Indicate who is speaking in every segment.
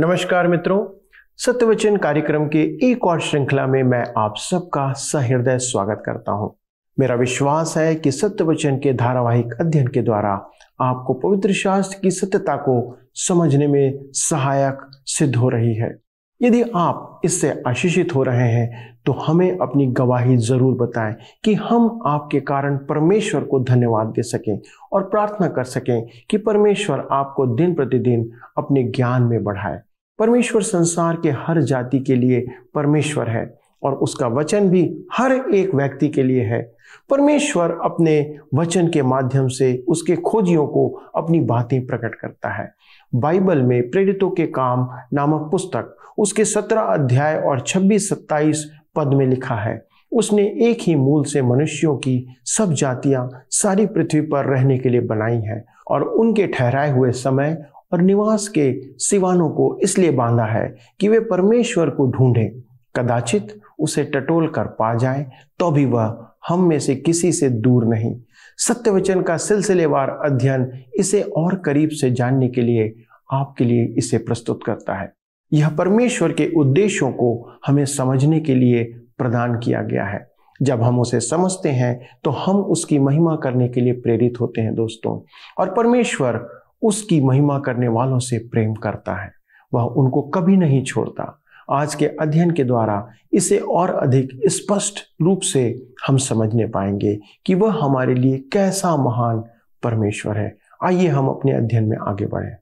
Speaker 1: नमस्कार मित्रों सत्यवचन कार्यक्रम के एक और श्रृंखला में मैं आप सबका सहृदय स्वागत करता हूं मेरा विश्वास है कि सत्यवचन के धारावाहिक अध्ययन के द्वारा आपको पवित्र शास्त्र की सत्यता को समझने में सहायक सिद्ध हो रही है यदि आप इससे आशीषित हो रहे हैं तो हमें अपनी गवाही जरूर बताएं कि हम आपके कारण परमेश्वर को धन्यवाद दे सकें और प्रार्थना कर सकें कि परमेश्वर आपको दिन प्रतिदिन अपने ज्ञान में बढ़ाए परमेश्वर संसार के हर जाति के लिए परमेश्वर है और उसका वचन भी हर एक व्यक्ति के लिए है परमेश्वर अपने वचन के माध्यम से उसके खोजियों को अपनी बातें प्रकट करता है बाइबल में प्रेरितों के काम नामक पुस्तक उसके सत्रह अध्याय और छब्बीस सत्ताईस पद में लिखा है उसने एक ही मूल से मनुष्यों की सब जातियां सारी पृथ्वी पर रहने के लिए बनाई हैं और उनके ठहराए हुए समय और निवास के सिवानों को इसलिए बांधा है कि वे परमेश्वर को ढूंढें कदाचित उसे टटोल कर पा जाए तो भी वह हम में से किसी से दूर नहीं सत्य वचन का सिलसिलेवार अध्ययन इसे और करीब से जानने के लिए आपके लिए इसे प्रस्तुत करता है यह परमेश्वर के उद्देश्यों को हमें समझने के लिए प्रदान किया गया है जब हम उसे समझते हैं तो हम उसकी महिमा करने के लिए प्रेरित होते हैं दोस्तों और परमेश्वर उसकी महिमा करने वालों से प्रेम करता है वह उनको कभी नहीं छोड़ता आज के अध्ययन के द्वारा इसे और अधिक स्पष्ट रूप से हम समझने पाएंगे कि वह हमारे लिए कैसा महान परमेश्वर है आइए हम अपने अध्ययन में आगे बढ़ें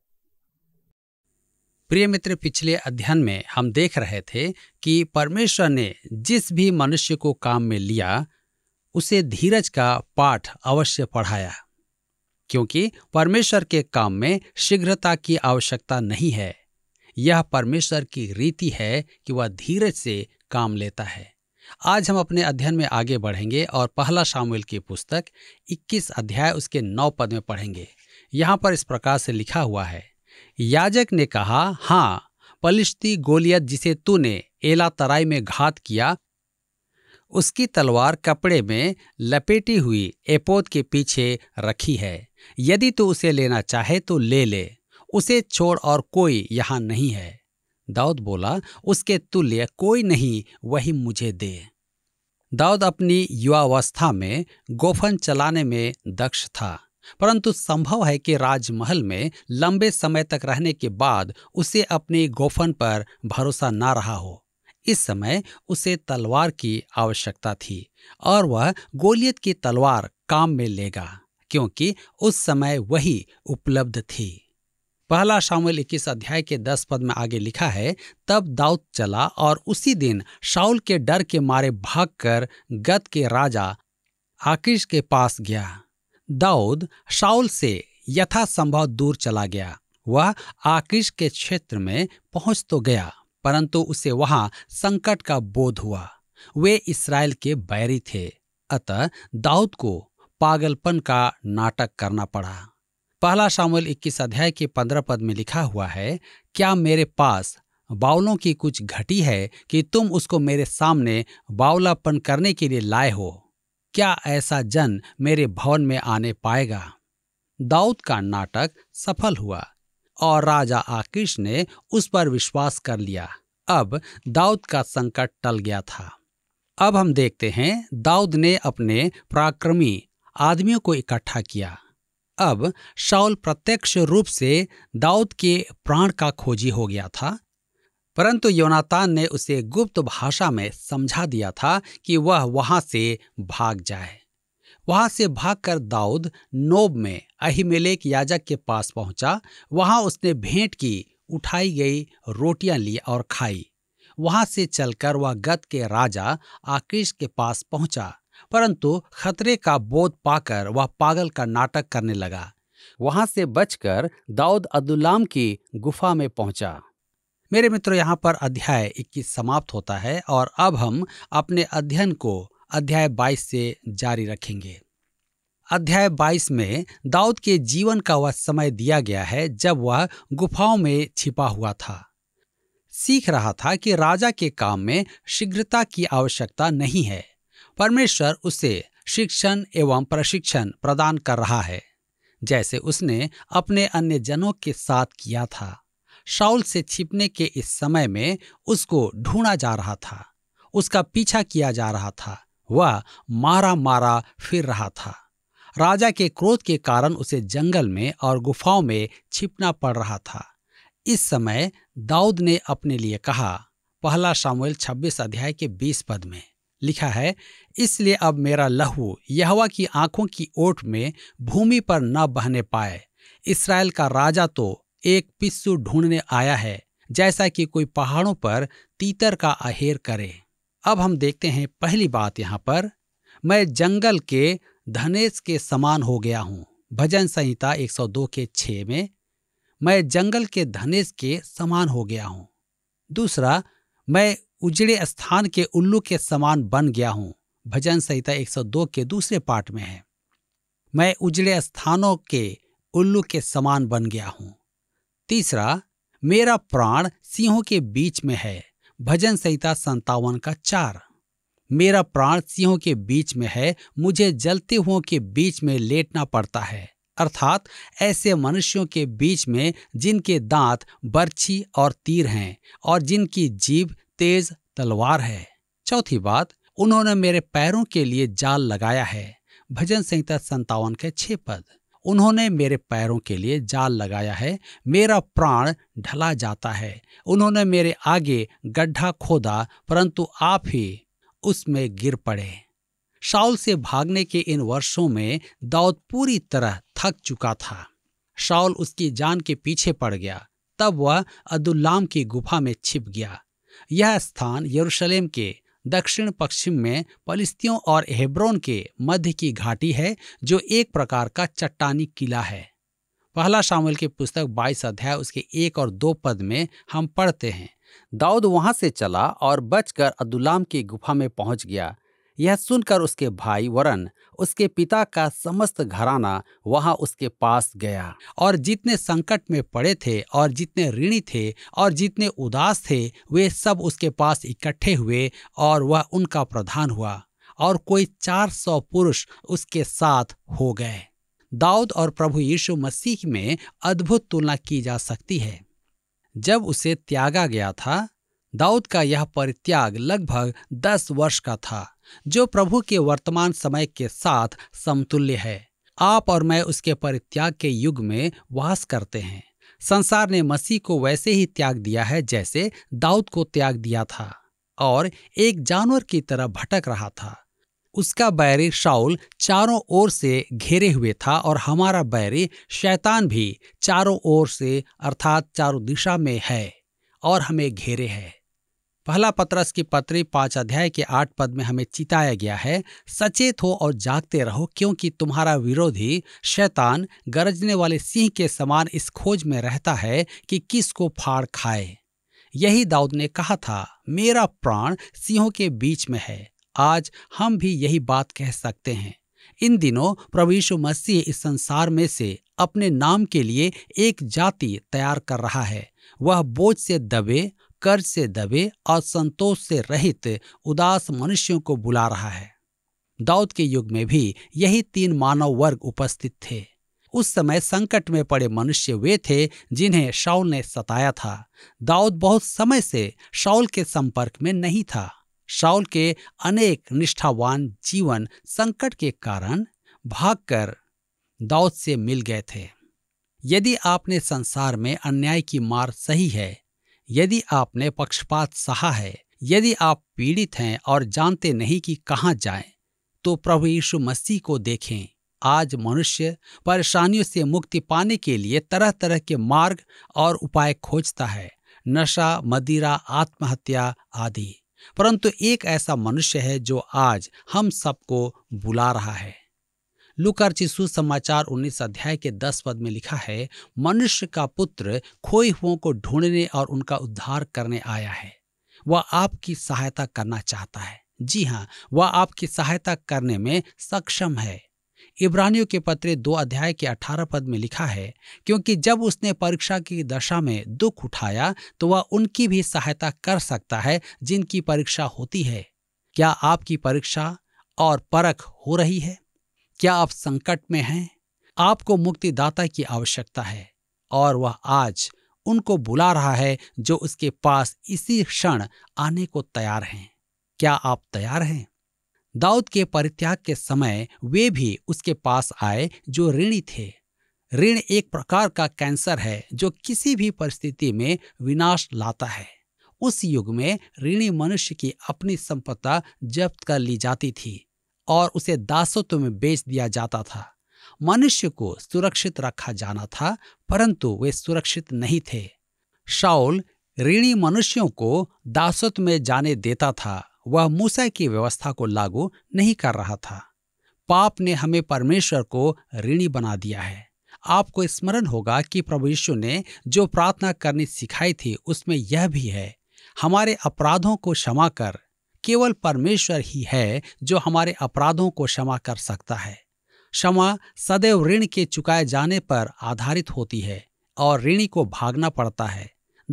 Speaker 2: प्रिय मित्र पिछले अध्ययन में हम देख रहे थे कि परमेश्वर ने जिस भी मनुष्य को काम में लिया उसे धीरज का पाठ अवश्य पढ़ाया क्योंकि परमेश्वर के काम में शीघ्रता की आवश्यकता नहीं है यह परमेश्वर की रीति है कि वह धीरज से काम लेता है आज हम अपने अध्ययन में आगे बढ़ेंगे और पहला शामिल की पुस्तक 21 अध्याय उसके नौ पद में पढ़ेंगे यहाँ पर इस प्रकार से लिखा हुआ है याजक ने कहा हाँ पलिश्ती गोलियत जिसे तूने एला तराई में घात किया उसकी तलवार कपड़े में लपेटी हुई एपोत के पीछे रखी है यदि तू उसे लेना चाहे तो ले ले उसे छोड़ और कोई यहाँ नहीं है दाऊद बोला उसके तुल्य कोई नहीं वही मुझे दे दाऊद अपनी युवावस्था में गोफन चलाने में दक्ष था परंतु संभव है कि राजमहल में लंबे समय तक रहने के बाद उसे अपने गोफन पर भरोसा ना रहा हो इस समय उसे तलवार की आवश्यकता थी और वह गोलियत की तलवार काम में लेगा क्योंकि उस समय वही उपलब्ध थी पहला शामिल इक्कीस अध्याय के दस पद में आगे लिखा है तब दाऊद चला और उसी दिन शाउल के डर के मारे भागकर गत के राजा आकिश के पास गया दाऊद शाउल से यथासंभव दूर चला गया वह आकिश के क्षेत्र में पहुंच तो गया परंतु उसे वहां संकट का बोध हुआ वे इसराइल के बैरी थे अतः दाऊद को पागलपन का नाटक करना पड़ा पहला शामिल इक्कीस अध्याय के पंद्रह पद में लिखा हुआ है क्या मेरे पास बावलों की कुछ घटी है कि तुम उसको मेरे सामने बावलापन करने के लिए लाए हो क्या ऐसा जन मेरे भवन में आने पाएगा दाऊद का नाटक सफल हुआ और राजा आकिश ने उस पर विश्वास कर लिया अब दाऊद का संकट टल गया था अब हम देखते हैं दाऊद ने अपने पराक्रमी आदमियों को इकट्ठा किया अब शाउल प्रत्यक्ष रूप से दाऊद के प्राण का खोजी हो गया था परंतु योनातान ने उसे गुप्त भाषा में समझा दिया था कि वह वहां से भाग जाए वहां से भागकर दाऊद नोब में अहिमेलेक याजक के पास पहुंचा वहां उसने भेंट की उठाई गई रोटियां ली और खाई वहां से चलकर वह गत के राजा आकेश के पास पहुंचा परंतु खतरे का बोध पाकर वह पागल का नाटक करने लगा वहां से बचकर दाऊद अब्दुल्लाम की गुफा में पहुंचा मेरे मित्रों यहाँ पर अध्याय 21 समाप्त होता है और अब हम अपने अध्ययन को अध्याय 22 से जारी रखेंगे अध्याय 22 में दाऊद के जीवन का वह समय दिया गया है जब वह गुफाओं में छिपा हुआ था सीख रहा था कि राजा के काम में शीघ्रता की आवश्यकता नहीं है परमेश्वर उसे शिक्षण एवं प्रशिक्षण प्रदान कर रहा है जैसे उसने अपने अन्य जनों के साथ किया था शाउल से छिपने के इस समय में उसको ढूंढा जा रहा था उसका पीछा किया जा रहा था वह मारा मारा फिर रहा था राजा के क्रोध के कारण उसे जंगल में और गुफाओं में छिपना पड़ रहा था इस समय दाऊद ने अपने लिए कहा पहला शामिल 26 अध्याय के 20 पद में लिखा है इसलिए अब मेरा लहू यहवा की आंखों की ओट में भूमि पर न बहने पाए इसराइल का राजा तो एक पिस्सू ढूंढने आया है जैसा कि कोई पहाड़ों पर तीतर का अहेर करे अब हम देखते हैं पहली बात यहाँ पर मैं जंगल के धनेश के समान हो गया हूँ भजन संहिता 102 के 6 में मैं जंगल के धनेश के समान हो गया हूँ दूसरा मैं उजड़े स्थान के उल्लू के समान बन गया हूं भजन संहिता 102 के दूसरे पार्ट में है मैं उजड़े स्थानों के उल्लू के समान बन गया हूं तीसरा मेरा प्राण सिंहों के बीच में है भजन संहिता संतावन का चार मेरा प्राण सिंहों के बीच में है मुझे जलते हुओं के बीच में लेटना पड़ता है अर्थात ऐसे मनुष्यों के बीच में जिनके दांत बर्छी और तीर हैं और जिनकी जीभ तेज तलवार है चौथी बात उन्होंने मेरे पैरों के लिए जाल लगाया है भजन संहिता संतावन के छह पद उन्होंने मेरे पैरों के लिए जाल लगाया है मेरा प्राण ढला जाता है उन्होंने मेरे आगे गड्ढा खोदा परंतु आप ही उसमें गिर पड़े शाउल से भागने के इन वर्षों में दाऊद पूरी तरह थक चुका था शाउल उसकी जान के पीछे पड़ गया तब वह अदुल्लाम की गुफा में छिप गया यह स्थान यरूशलेम के दक्षिण पश्चिम में पलिस्तियों और हेब्रोन के मध्य की घाटी है जो एक प्रकार का चट्टानी किला है पहला शामिल की पुस्तक बाईस अध्याय उसके एक और दो पद में हम पढ़ते हैं दाऊद वहां से चला और बचकर अदुलाम की गुफा में पहुंच गया यह सुनकर उसके भाई वरन उसके पिता का समस्त घराना वहां उसके पास गया और जितने संकट में पड़े थे और जितने ऋणी थे और जितने उदास थे वे सब उसके पास इकट्ठे हुए और वह उनका प्रधान हुआ और कोई चार सौ पुरुष उसके साथ हो गए दाऊद और प्रभु यीशु मसीह में अद्भुत तुलना की जा सकती है जब उसे त्यागा गया था दाऊद का यह परित्याग लगभग दस वर्ष का था जो प्रभु के वर्तमान समय के साथ समतुल्य है आप और मैं उसके परित्याग के युग में वास करते हैं संसार ने मसीह को वैसे ही त्याग दिया है जैसे दाऊद को त्याग दिया था और एक जानवर की तरह भटक रहा था उसका बैरी शाउल चारों ओर से घेरे हुए था और हमारा बैरी शैतान भी चारों ओर से अर्थात चारों दिशा में है और हमें घेरे है पहला पत्रस की पत्री पांच अध्याय के आठ पद में हमें चिताया गया है सचेत हो और जागते रहो क्योंकि तुम्हारा विरोधी शैतान गरजने वाले सिंह के समान इस खोज में रहता है कि किसको फाड़ खाए यही दाऊद ने कहा था मेरा प्राण सिंहों के बीच में है आज हम भी यही बात कह सकते हैं इन दिनों प्रवीषु मसीह इस संसार में से अपने नाम के लिए एक जाति तैयार कर रहा है वह बोझ से दबे कर्ज से दबे और संतोष से रहित उदास मनुष्यों को बुला रहा है दाऊद के युग में भी यही तीन मानव वर्ग उपस्थित थे उस समय संकट में पड़े मनुष्य वे थे जिन्हें शाउल ने सताया था दाऊद बहुत समय से शाउल के संपर्क में नहीं था शाउल के अनेक निष्ठावान जीवन संकट के कारण भागकर दाऊद से मिल गए थे यदि आपने संसार में अन्याय की मार सही है यदि आपने पक्षपात सहा है यदि आप पीड़ित हैं और जानते नहीं कि कहाँ जाएं, तो प्रभु यीशु मसीह को देखें आज मनुष्य परेशानियों से मुक्ति पाने के लिए तरह तरह के मार्ग और उपाय खोजता है नशा मदिरा आत्महत्या आदि परंतु एक ऐसा मनुष्य है जो आज हम सबको बुला रहा है लुकर चिशु समाचार उन्नीस अध्याय के दस पद में लिखा है मनुष्य का पुत्र खोई हुओं को ढूंढने और उनका उद्धार करने आया है वह आपकी सहायता करना चाहता है जी हाँ वह आपकी सहायता करने में सक्षम है इब्रानियों के पत्रे दो अध्याय के अठारह पद में लिखा है क्योंकि जब उसने परीक्षा की दशा में दुख उठाया तो वह उनकी भी सहायता कर सकता है जिनकी परीक्षा होती है क्या आपकी परीक्षा और परख हो रही है क्या आप संकट में हैं आपको मुक्तिदाता की आवश्यकता है और वह आज उनको बुला रहा है जो उसके पास इसी क्षण आने को तैयार हैं क्या आप तैयार हैं दाऊद के परित्याग के समय वे भी उसके पास आए जो ऋणी थे ऋण एक प्रकार का कैंसर है जो किसी भी परिस्थिति में विनाश लाता है उस युग में ऋणी मनुष्य की अपनी संपदा जब्त कर ली जाती थी और उसे दासत्व में बेच दिया जाता था मनुष्य को सुरक्षित रखा जाना था परंतु वे सुरक्षित नहीं थे शाउल ऋणी मनुष्यों को दासत्व में जाने देता था वह मूसा की व्यवस्था को लागू नहीं कर रहा था पाप ने हमें परमेश्वर को ऋणी बना दिया है आपको स्मरण होगा कि प्रभु यीशु ने जो प्रार्थना करनी सिखाई थी उसमें यह भी है हमारे अपराधों को क्षमा कर केवल परमेश्वर ही है जो हमारे अपराधों को क्षमा कर सकता है क्षमा सदैव ऋण के चुकाए जाने पर आधारित होती है और ऋणी को भागना पड़ता है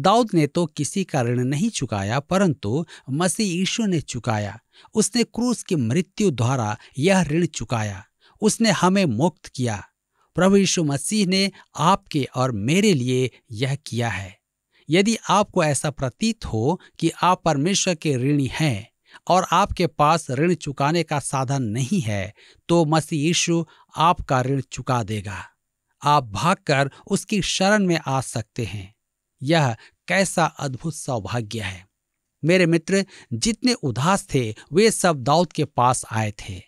Speaker 2: दाऊद ने तो किसी का ऋण नहीं चुकाया परंतु मसीह यीशु ने चुकाया उसने क्रूस की मृत्यु द्वारा यह ऋण चुकाया उसने हमें मुक्त किया प्रभु यीशु मसीह ने आपके और मेरे लिए यह किया है यदि आपको ऐसा प्रतीत हो कि आप परमेश्वर के ऋणी हैं और आपके पास ऋण चुकाने का साधन नहीं है तो मसीह यीशु आपका ऋण चुका देगा आप भागकर उसकी शरण में आ सकते हैं यह कैसा अद्भुत सौभाग्य है मेरे मित्र जितने उदास थे वे सब दाऊद के पास आए थे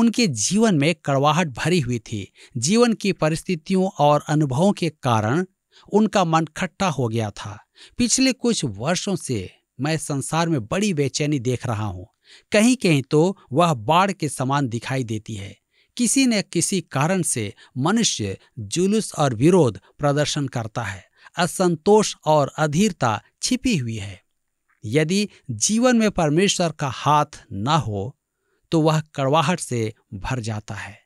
Speaker 2: उनके जीवन में कड़वाहट भरी हुई थी जीवन की परिस्थितियों और अनुभवों के कारण उनका मन खट्टा हो गया था पिछले कुछ वर्षों से मैं संसार में बड़ी बेचैनी देख रहा हूं कहीं कहीं तो वह बाढ़ के समान दिखाई देती है किसी न किसी कारण से मनुष्य जुलूस और विरोध प्रदर्शन करता है असंतोष और अधीरता छिपी हुई है यदि जीवन में परमेश्वर का हाथ न हो तो वह कड़वाहट से भर जाता है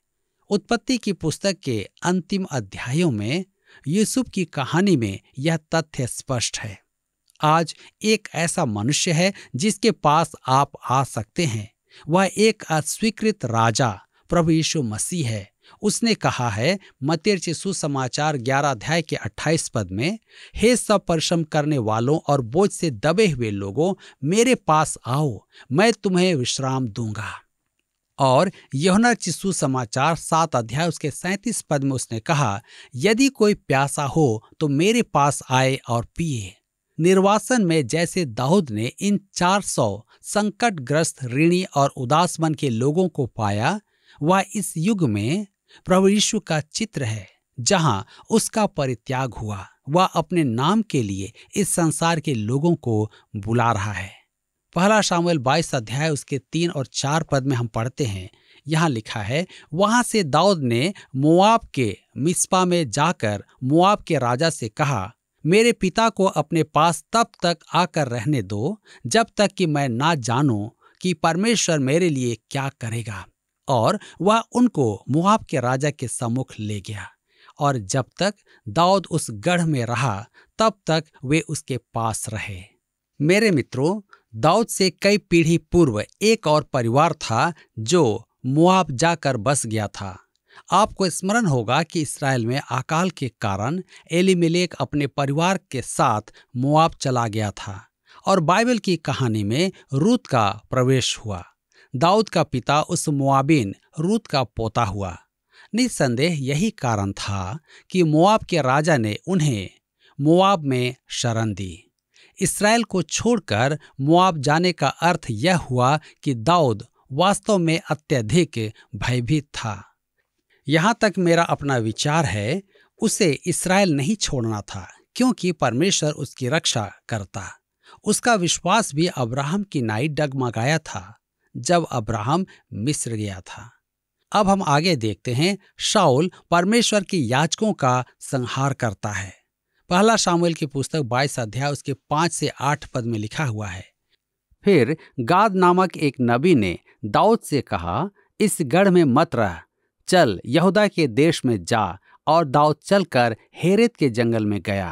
Speaker 2: उत्पत्ति की पुस्तक के अंतिम अध्यायों में यूसुफ की कहानी में यह तथ्य स्पष्ट है आज एक ऐसा मनुष्य है जिसके पास आप आ सकते हैं वह एक अस्वीकृत राजा प्रभु यीशु मसीह है उसने कहा है मतिर्च सुसमाचार ग्यारह अध्याय के अट्ठाईस पद में हे सब परिश्रम करने वालों और बोझ से दबे हुए लोगों मेरे पास आओ मैं तुम्हें विश्राम दूंगा और यहुना चिस्सू समाचार सात अध्याय उसके सैंतीस पद में उसने कहा यदि कोई प्यासा हो तो मेरे पास आए और पिए निर्वासन में जैसे दाऊद ने इन 400 संकटग्रस्त ऋणी और उदास मन के लोगों को पाया वह इस युग में प्रभु यीशु का चित्र है जहां उसका परित्याग हुआ वह अपने नाम के लिए इस संसार के लोगों को बुला रहा है पहला शामिल 22 अध्याय उसके तीन और चार पद में हम पढ़ते हैं यहाँ लिखा है वहां से दाऊद ने मुआब के मिस्पा में जाकर मुआब के राजा से कहा मेरे पिता को अपने पास तब तक आकर रहने दो जब तक कि मैं ना जानूं कि परमेश्वर मेरे लिए क्या करेगा और वह उनको मुआब के राजा के सम्मुख ले गया और जब तक दाऊद उस गढ़ में रहा तब तक वे उसके पास रहे मेरे मित्रों दाऊद से कई पीढ़ी पूर्व एक और परिवार था जो मुआब जाकर बस गया था आपको स्मरण होगा कि इसराइल में अकाल के कारण एलिमिलेक अपने परिवार के साथ मुआब चला गया था और बाइबल की कहानी में रूत का प्रवेश हुआ दाऊद का पिता उस मुआबिन रूत का पोता हुआ निस्संदेह यही कारण था कि मुआब के राजा ने उन्हें मुआब में शरण दी इसराइल को छोड़कर मुआब जाने का अर्थ यह हुआ कि दाऊद वास्तव में अत्यधिक भयभीत था यहाँ तक मेरा अपना विचार है उसे इसराइल नहीं छोड़ना था क्योंकि परमेश्वर उसकी रक्षा करता उसका विश्वास भी अब्राहम की नाई डगमगाया था जब अब्राहम मिस्र गया था अब हम आगे देखते हैं शाउल परमेश्वर के याचकों का संहार करता है पहला शामिल की पुस्तक बाईस अध्याय उसके पांच से आठ पद में लिखा हुआ है फिर गाद नामक एक नबी ने दाऊद से कहा इस गढ़ में मत रह चल यहूदा के देश में जा और दाऊद चलकर हेरेत के जंगल में गया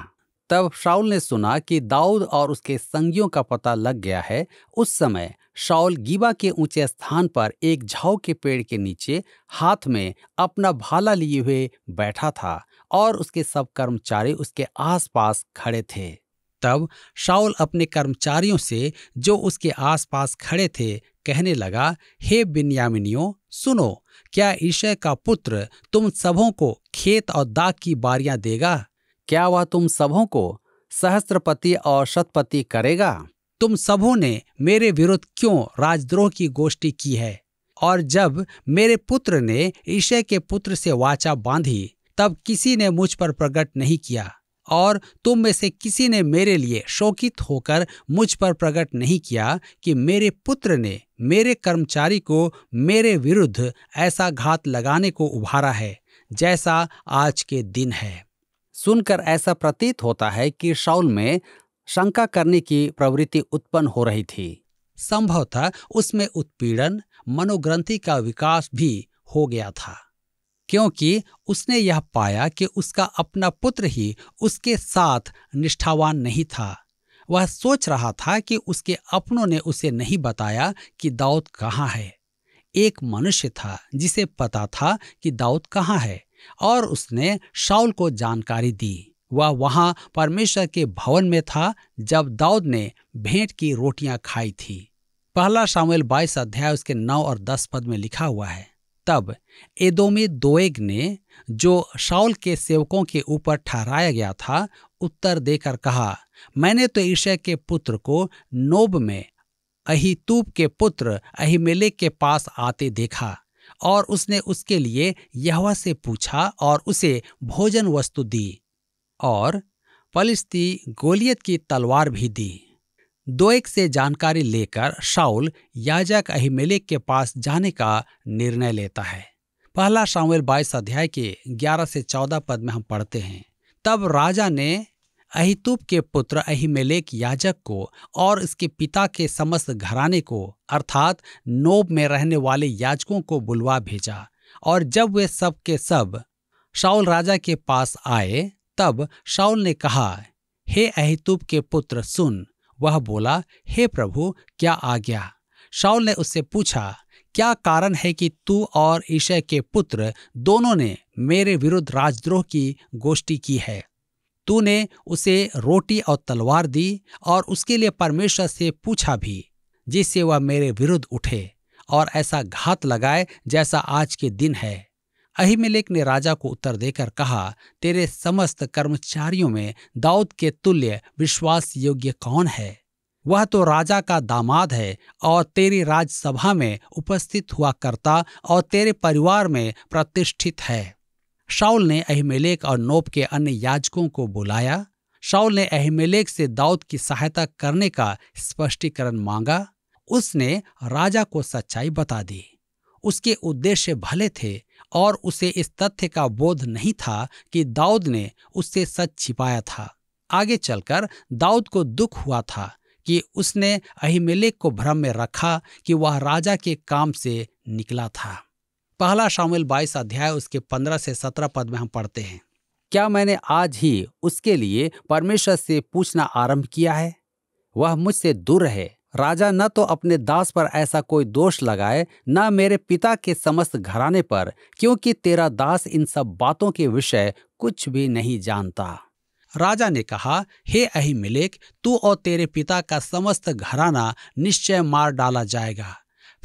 Speaker 2: तब शाउल ने सुना कि दाऊद और उसके संगियों का पता लग गया है उस समय शाउल गीबा के ऊंचे स्थान पर एक झाव के पेड़ के नीचे हाथ में अपना भाला लिए हुए बैठा था और उसके सब कर्मचारी उसके आसपास खड़े थे तब शाउल अपने कर्मचारियों से जो उसके आसपास खड़े थे कहने लगा हे बिन्यामिनियों सुनो क्या ईशय का पुत्र तुम सबों को खेत और दाग की बारियां देगा क्या वह तुम सबों को सहस्त्रपति और शतपति करेगा तुम सबों ने मेरे विरुद्ध क्यों राजद्रोह की गोष्ठी की है और जब मेरे पुत्र ने ईशय के पुत्र से वाचा बांधी तब किसी ने मुझ पर प्रकट नहीं किया और तुम में से किसी ने मेरे लिए शोकित होकर मुझ पर प्रकट नहीं किया कि मेरे पुत्र ने मेरे कर्मचारी को मेरे विरुद्ध ऐसा घात लगाने को उभारा है जैसा आज के दिन है सुनकर ऐसा प्रतीत होता है कि शाउल में शंका करने की प्रवृत्ति उत्पन्न हो रही थी संभवतः उसमें उत्पीड़न मनोग्रंथि का विकास भी हो गया था क्योंकि उसने यह पाया कि उसका अपना पुत्र ही उसके साथ निष्ठावान नहीं था वह सोच रहा था कि उसके अपनों ने उसे नहीं बताया कि दाऊद कहाँ है एक मनुष्य था जिसे पता था कि दाऊद कहाँ है और उसने शाउल को जानकारी दी वह वहां परमेश्वर के भवन में था जब दाऊद ने भेंट की रोटियां खाई थी पहला शामिल बाईस अध्याय उसके नौ और दस पद में लिखा हुआ है तब एदोमी दोएग ने जो शाउल के सेवकों के ऊपर ठहराया गया था उत्तर देकर कहा मैंने तो ईशय के पुत्र को नोब में अहितूब के पुत्र अहिमेले के पास आते देखा और उसने उसके लिए यहवा से पूछा और उसे भोजन वस्तु दी और पलिस्ती गोलियत की तलवार भी दी दोएक से जानकारी लेकर शाउल याजक अहिमेलेक के पास जाने का निर्णय लेता है पहला शामिल बाईस अध्याय के 11 से 14 पद में हम पढ़ते हैं तब राजा ने अहितूब के पुत्र अहिमेलेक याजक को और इसके पिता के समस्त घराने को अर्थात नोब में रहने वाले याजकों को बुलवा भेजा और जब वे सब के सब शाउल राजा के पास आए तब शाउल ने कहा हे अहितुब के पुत्र सुन वह बोला हे प्रभु क्या आज्ञा शाउल ने उससे पूछा क्या कारण है कि तू और ईशय के पुत्र दोनों ने मेरे विरुद्ध राजद्रोह की गोष्ठी की है तूने उसे रोटी और तलवार दी और उसके लिए परमेश्वर से पूछा भी जिससे वह मेरे विरुद्ध उठे और ऐसा घात लगाए जैसा आज के दिन है अहिमेलेक ने राजा को उत्तर देकर कहा तेरे समस्त कर्मचारियों में दाऊद के तुल्य विश्वास योग्य कौन है वह तो राजा का दामाद है और तेरी राज्यसभा में उपस्थित हुआ करता और तेरे परिवार में प्रतिष्ठित है शाउल ने अहिमेलेक और नोप के अन्य याजकों को बुलाया शाउल ने अहिमेलेक से दाऊद की सहायता करने का स्पष्टीकरण मांगा उसने राजा को सच्चाई बता दी उसके उद्देश्य भले थे और उसे इस तथ्य का बोध नहीं था कि दाऊद ने उससे सच छिपाया था आगे चलकर दाऊद को दुख हुआ था कि उसने अहिमेलेक को भ्रम में रखा कि वह राजा के काम से निकला था पहला शामिल बाईस अध्याय उसके पंद्रह से सत्रह पद में हम पढ़ते हैं क्या मैंने आज ही उसके लिए परमेश्वर से पूछना आरंभ किया है वह मुझसे दूर रहे राजा न तो अपने दास पर ऐसा कोई दोष लगाए न मेरे पिता के समस्त घराने पर क्योंकि तेरा दास इन सब बातों के विषय कुछ भी नहीं जानता राजा ने कहा हे अहिमिलेक तू और तेरे पिता का समस्त घराना निश्चय मार डाला जाएगा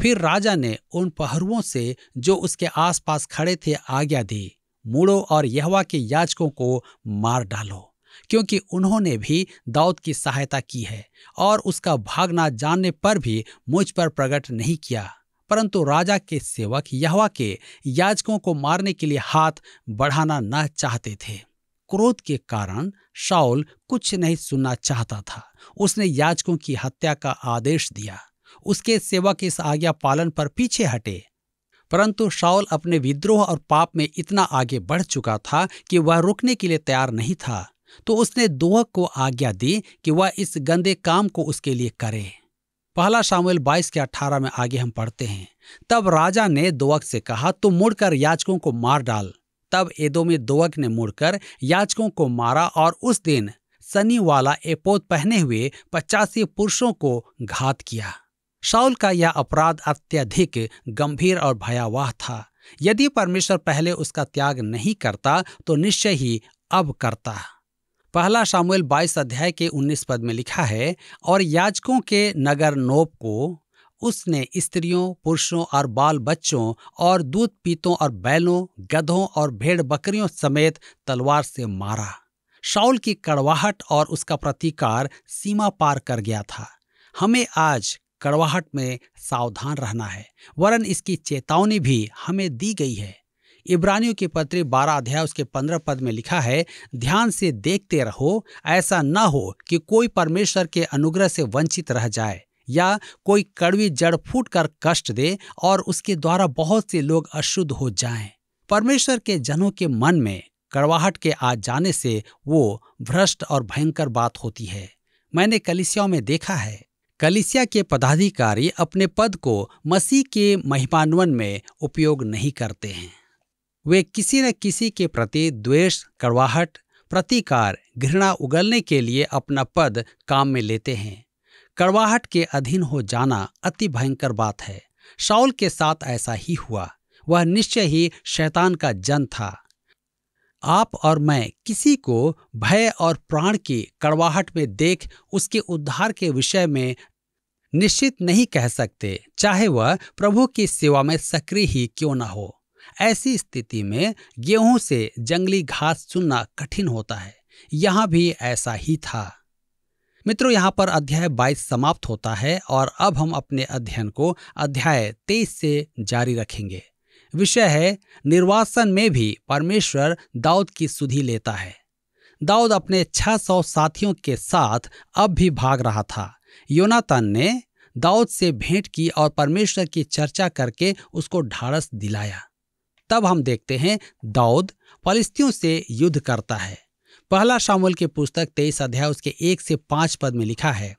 Speaker 2: फिर राजा ने उन पहरुओं से जो उसके आसपास खड़े थे आज्ञा दी मुड़ो और यहवा के याचकों को मार डालो क्योंकि उन्होंने भी दाऊद की सहायता की है और उसका भागना जानने पर भी मुझ पर प्रकट नहीं किया परंतु राजा के सेवक यहवा के याजकों को मारने के लिए हाथ बढ़ाना न चाहते थे क्रोध के कारण शाउल कुछ नहीं सुनना चाहता था उसने याजकों की हत्या का आदेश दिया उसके सेवक इस आज्ञा पालन पर पीछे हटे परंतु शाउल अपने विद्रोह और पाप में इतना आगे बढ़ चुका था कि वह रुकने के लिए तैयार नहीं था तो उसने दोहक को आज्ञा दी कि वह इस गंदे काम को उसके लिए करे पहला शामिल 22 के 18 में आगे हम पढ़ते हैं तब राजा ने दोवक से कहा तुम मुड़कर याचकों को मार डाल तब एदो में दोवक ने मुड़कर याचकों को मारा और उस दिन सनी वाला एपोत पहने हुए पचासी पुरुषों को घात किया शाउल का यह अपराध अत्यधिक गंभीर और भयावह था यदि परमेश्वर पहले उसका त्याग नहीं करता तो निश्चय ही अब करता पहला शामुएल 22 अध्याय के 19 पद में लिखा है और याजकों के नगर नोप को उसने स्त्रियों पुरुषों और बाल बच्चों और दूध पीतों और बैलों गधों और भेड़ बकरियों समेत तलवार से मारा शाउल की कड़वाहट और उसका प्रतिकार सीमा पार कर गया था हमें आज कड़वाहट में सावधान रहना है वरन इसकी चेतावनी भी हमें दी गई है इब्रानियों के पत्र बारह अध्याय उसके पंद्रह पद में लिखा है ध्यान से देखते रहो ऐसा न हो कि कोई परमेश्वर के अनुग्रह से वंचित रह जाए या कोई कड़वी जड़ फूट कर कष्ट दे और उसके द्वारा बहुत से लोग अशुद्ध हो जाएं। परमेश्वर के जनों के मन में कड़वाहट के आ जाने से वो भ्रष्ट और भयंकर बात होती है मैंने कलिसियाओं में देखा है कलिसिया के पदाधिकारी अपने पद को मसीह के महिमान्वन में उपयोग नहीं करते हैं वे किसी न किसी के प्रति द्वेष कड़वाहट प्रतिकार घृणा उगलने के लिए अपना पद काम में लेते हैं कड़वाहट के अधीन हो जाना अति भयंकर बात है शाउल के साथ ऐसा ही हुआ वह निश्चय ही शैतान का जन था आप और मैं किसी को भय और प्राण की कड़वाहट में देख उसके उद्धार के विषय में निश्चित नहीं कह सकते चाहे वह प्रभु की सेवा में सक्रिय ही क्यों न हो ऐसी स्थिति में गेहूं से जंगली घास चुनना कठिन होता है यहां भी ऐसा ही था मित्रों यहाँ पर अध्याय 22 समाप्त होता है और अब हम अपने अध्ययन को अध्याय 23 से जारी रखेंगे विषय है निर्वासन में भी परमेश्वर दाऊद की सुधि लेता है दाऊद अपने 600 साथियों के साथ अब भी भाग रहा था योनातन ने दाऊद से भेंट की और परमेश्वर की चर्चा करके उसको ढाड़स दिलाया तब हम देखते हैं दाऊद फलिस्तियों से युद्ध करता है पहला शामुल के पुस्तक तेईस अध्याय उसके एक से पांच पद में लिखा है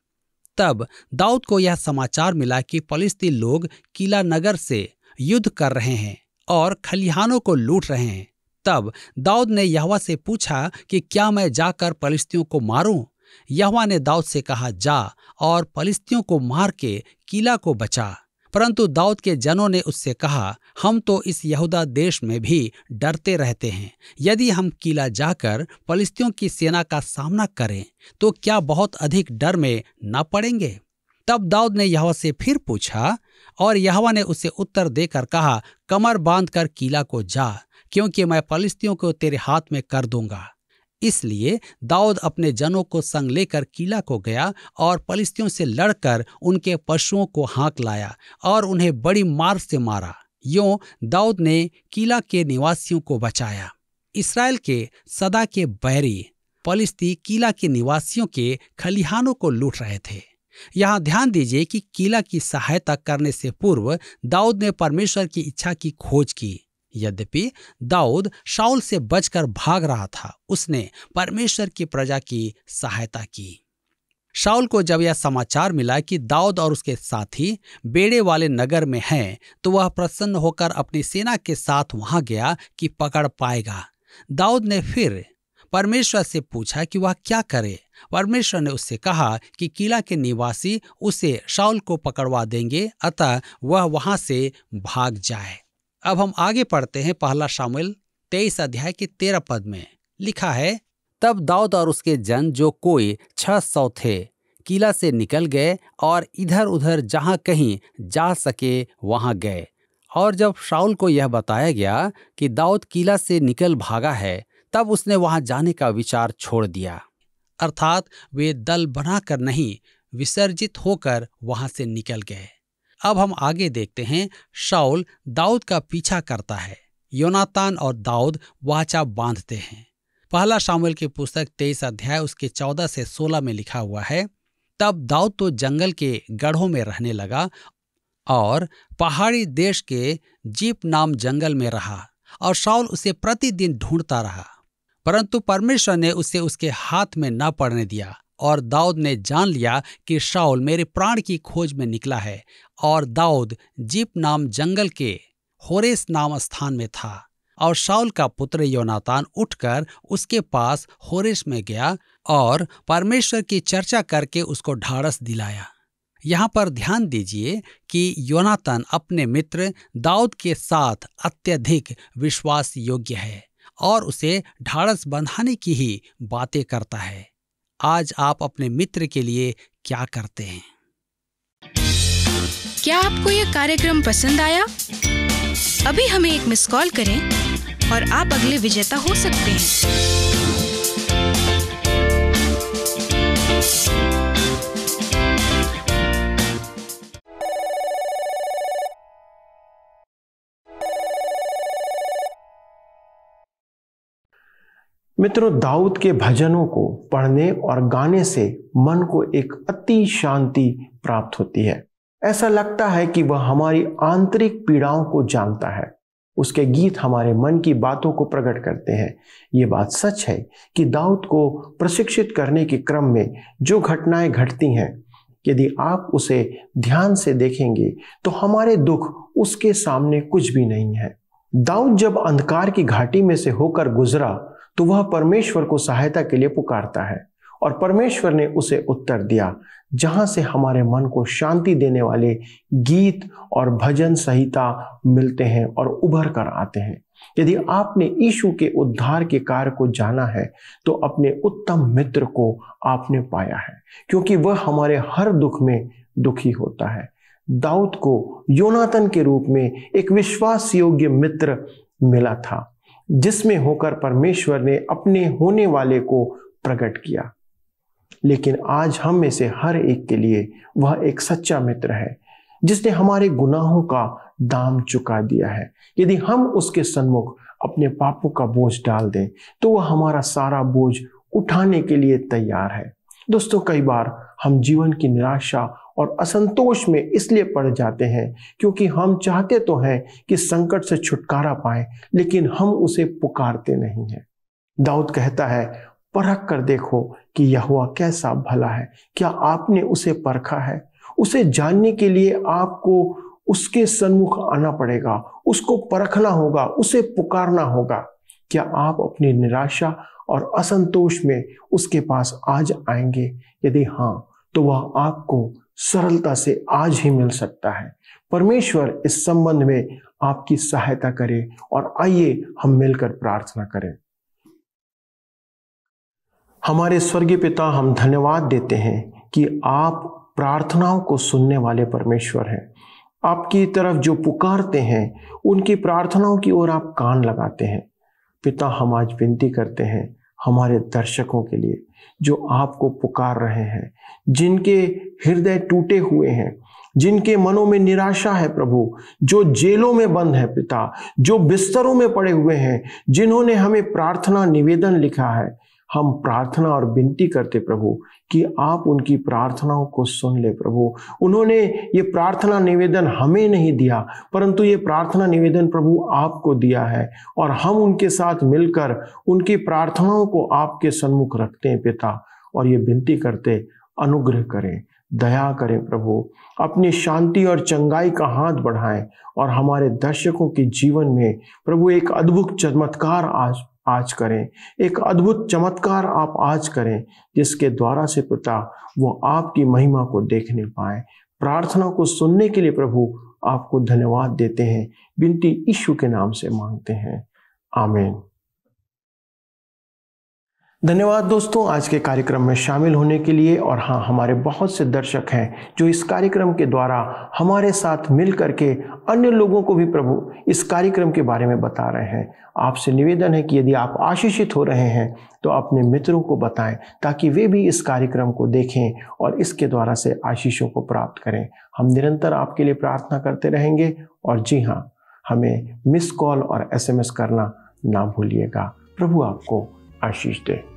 Speaker 2: तब दाऊद को यह समाचार मिला कि फलिस्ती लोग किला नगर से युद्ध कर रहे हैं और खलिहानों को लूट रहे हैं तब दाऊद ने यहवा से पूछा कि क्या मैं जाकर फलिस्तियों को मारूं यहवा ने दाऊद से कहा जा और फलिस्तियों को मार के किला को बचा परंतु दाऊद के जनों ने उससे कहा हम तो इस यहूदा देश में भी डरते रहते हैं यदि हम किला जाकर फलिस्तियों की सेना का सामना करें तो क्या बहुत अधिक डर में न पड़ेंगे तब दाऊद ने यहवा से फिर पूछा और यहवा ने उसे उत्तर देकर कहा कमर बांधकर किला को जा क्योंकि मैं फलिस्तियों को तेरे हाथ में कर दूंगा इसलिए दाऊद अपने जनों को संग लेकर किला को गया और पलिस्तियों से लड़कर उनके पशुओं को हाँक लाया और उन्हें बड़ी मार से मारा यों दाऊद ने किला के निवासियों को बचाया इसराइल के सदा के बैरी पलिस्ती किला के निवासियों के खलिहानों को लूट रहे थे यहाँ ध्यान दीजिए कि किला की सहायता करने से पूर्व दाऊद ने परमेश्वर की इच्छा की खोज की यद्यपि दाऊद शाउल से बचकर भाग रहा था उसने परमेश्वर की प्रजा की सहायता की शाउल को जब यह समाचार मिला कि दाऊद और उसके साथी बेड़े वाले नगर में हैं तो वह प्रसन्न होकर अपनी सेना के साथ वहां गया कि पकड़ पाएगा दाऊद ने फिर परमेश्वर से पूछा कि वह क्या करे परमेश्वर ने उससे कहा कि किला के निवासी उसे शाउल को पकड़वा देंगे अतः वह वहां से भाग जाए अब हम आगे पढ़ते हैं पहला शामिल तेईस अध्याय के तेरह पद में लिखा है तब दाऊद और उसके जन जो कोई छह सौ थे किला से निकल गए और इधर उधर जहाँ कहीं जा सके वहाँ गए और जब शाउल को यह बताया गया कि दाऊद किला से निकल भागा है तब उसने वहां जाने का विचार छोड़ दिया अर्थात वे दल बनाकर नहीं विसर्जित होकर वहां से निकल गए अब हम आगे देखते हैं शाउल दाऊद का पीछा करता है योनातान और दाऊद वाचा बांधते हैं पहला शामिल की पुस्तक तेईस अध्याय उसके चौदह से सोलह में लिखा हुआ है तब दाऊद तो जंगल के गढ़ों में रहने लगा और पहाड़ी देश के जीप नाम जंगल में रहा और शाउल उसे प्रतिदिन ढूंढता रहा परंतु परमेश्वर ने उसे उसके हाथ में न पड़ने दिया और दाऊद ने जान लिया कि शाउल मेरे प्राण की खोज में निकला है और दाऊद जीप नाम जंगल के होरेस नाम स्थान में था और शाउल का पुत्र योनातान उठकर उसके पास होरेस में गया और परमेश्वर की चर्चा करके उसको ढाड़स दिलाया यहाँ पर ध्यान दीजिए कि योनातन अपने मित्र दाऊद के साथ अत्यधिक विश्वास योग्य है और उसे ढाड़स बंधाने की ही बातें करता है आज आप अपने मित्र के लिए क्या करते हैं
Speaker 1: क्या आपको यह कार्यक्रम पसंद आया अभी हमें एक मिस कॉल करें और आप अगले विजेता हो सकते
Speaker 2: हैं
Speaker 1: मित्रों दाऊद के भजनों को पढ़ने और गाने से मन को एक अति शांति प्राप्त होती है ऐसा लगता है कि वह हमारी आंतरिक पीड़ाओं को जानता है उसके गीत हमारे मन की बातों को प्रकट करते हैं ये बात सच है कि दाऊद को प्रशिक्षित करने के क्रम में जो घटनाएं घटती हैं यदि आप उसे ध्यान से देखेंगे तो हमारे दुख उसके सामने कुछ भी नहीं है दाऊद जब अंधकार की घाटी में से होकर गुजरा तो वह परमेश्वर को सहायता के लिए पुकारता है और परमेश्वर ने उसे उत्तर दिया जहां से हमारे मन को शांति देने वाले गीत और भजन संहिता मिलते हैं और उभर कर आते हैं यदि आपने ईशु के उद्धार के कार्य को जाना है तो अपने उत्तम मित्र को आपने पाया है क्योंकि वह हमारे हर दुख में दुखी होता है दाऊद को योनातन के रूप में एक विश्वास योग्य मित्र मिला था जिसमें होकर परमेश्वर ने अपने होने वाले को प्रकट किया लेकिन आज हम में से हर एक के लिए वह एक सच्चा मित्र है जिसने हमारे गुनाहों का दाम चुका दिया है यदि हम उसके सन्मुख अपने पापों का बोझ डाल दें तो वह हमारा सारा बोझ उठाने के लिए तैयार है दोस्तों कई बार हम जीवन की निराशा और असंतोष में इसलिए पड़ जाते हैं क्योंकि हम चाहते तो हैं कि संकट से छुटकारा पाए लेकिन हम उसे पुकारते नहीं हैं दाऊद कहता है परख कर देखो कि यह हुआ कैसा भला है क्या आपने उसे परखा है उसे जानने के लिए आपको उसके सन्मुख आना पड़ेगा उसको परखना होगा उसे पुकारना होगा क्या आप अपनी निराशा और असंतोष में उसके पास आज आएंगे यदि हाँ तो वह आपको सरलता से आज ही मिल सकता है परमेश्वर इस संबंध में आपकी सहायता करे और आइए हम मिलकर प्रार्थना करें हमारे स्वर्गीय पिता हम धन्यवाद देते हैं कि आप प्रार्थनाओं को सुनने वाले परमेश्वर हैं आपकी तरफ जो पुकारते हैं उनकी प्रार्थनाओं की ओर आप कान लगाते हैं पिता हम आज विनती करते हैं हमारे दर्शकों के लिए जो आपको पुकार रहे हैं जिनके हृदय टूटे हुए हैं जिनके मनों में निराशा है प्रभु जो जेलों में बंद है पिता जो बिस्तरों में पड़े हुए हैं जिन्होंने हमें प्रार्थना निवेदन लिखा है हम प्रार्थना और विनती करते प्रभु कि आप उनकी प्रार्थनाओं को सुन ले प्रभु उन्होंने ये प्रार्थना निवेदन हमें नहीं दिया परंतु ये प्रार्थना निवेदन प्रभु आपको दिया है और हम उनके साथ मिलकर उनकी प्रार्थनाओं को आपके सन्मुख रखते हैं पिता और ये विनती करते अनुग्रह करें दया करें प्रभु अपनी शांति और चंगाई का हाथ बढ़ाएं और हमारे दर्शकों के जीवन में प्रभु एक अद्भुत चमत्कार आज आज करें एक अद्भुत चमत्कार आप आज करें जिसके द्वारा से पिता वो आपकी महिमा को देखने पाए प्रार्थना को सुनने के लिए प्रभु आपको धन्यवाद देते हैं बिनती ईश्व के नाम से मांगते हैं आमेन धन्यवाद दोस्तों आज के कार्यक्रम में शामिल होने के लिए और हाँ हमारे बहुत से दर्शक हैं जो इस कार्यक्रम के द्वारा हमारे साथ मिल करके अन्य लोगों को भी प्रभु इस कार्यक्रम के बारे में बता रहे हैं आपसे निवेदन है कि यदि आप आशीषित हो रहे हैं तो अपने मित्रों को बताएं ताकि वे भी इस कार्यक्रम को देखें और इसके द्वारा से आशीषों को प्राप्त करें हम निरंतर आपके लिए प्रार्थना करते रहेंगे और जी हाँ हमें मिस कॉल और एसएमएस करना ना भूलिएगा प्रभु आपको आशीष दे